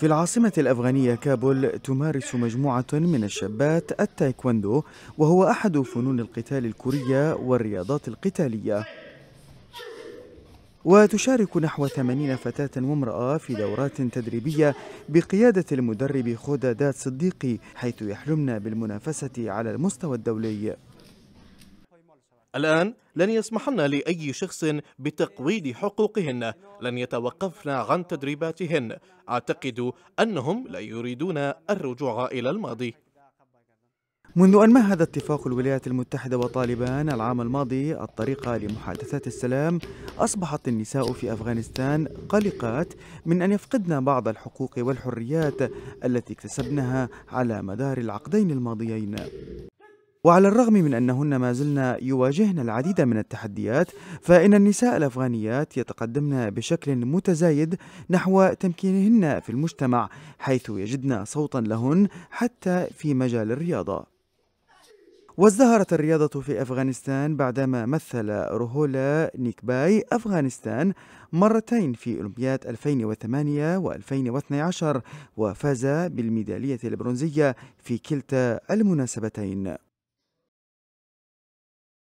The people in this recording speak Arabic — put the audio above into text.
في العاصمة الأفغانية كابول تمارس مجموعة من الشابات التايكوندو وهو أحد فنون القتال الكورية والرياضات القتالية وتشارك نحو 80 فتاة وامرأة في دورات تدريبية بقيادة المدرب خودادات صديقي حيث يحلمن بالمنافسة على المستوى الدولي الآن لن يسمحن لأي شخص بتقويض حقوقهن لن يتوقفن عن تدريباتهن أعتقد أنهم لا يريدون الرجوع إلى الماضي منذ أن مهد اتفاق الولايات المتحدة وطالبان العام الماضي الطريقة لمحادثات السلام أصبحت النساء في أفغانستان قلقات من أن يفقدن بعض الحقوق والحريات التي اكتسبنها على مدار العقدين الماضيين وعلى الرغم من أنهن ما زلن يواجهن العديد من التحديات فإن النساء الأفغانيات يتقدمن بشكل متزايد نحو تمكينهن في المجتمع حيث يجدن صوتا لهن حتى في مجال الرياضة وازدهرت الرياضة في أفغانستان بعدما مثل روهولا نيكباي أفغانستان مرتين في أولمبياد 2008 و2012 وفاز بالميدالية البرونزية في كلتا المناسبتين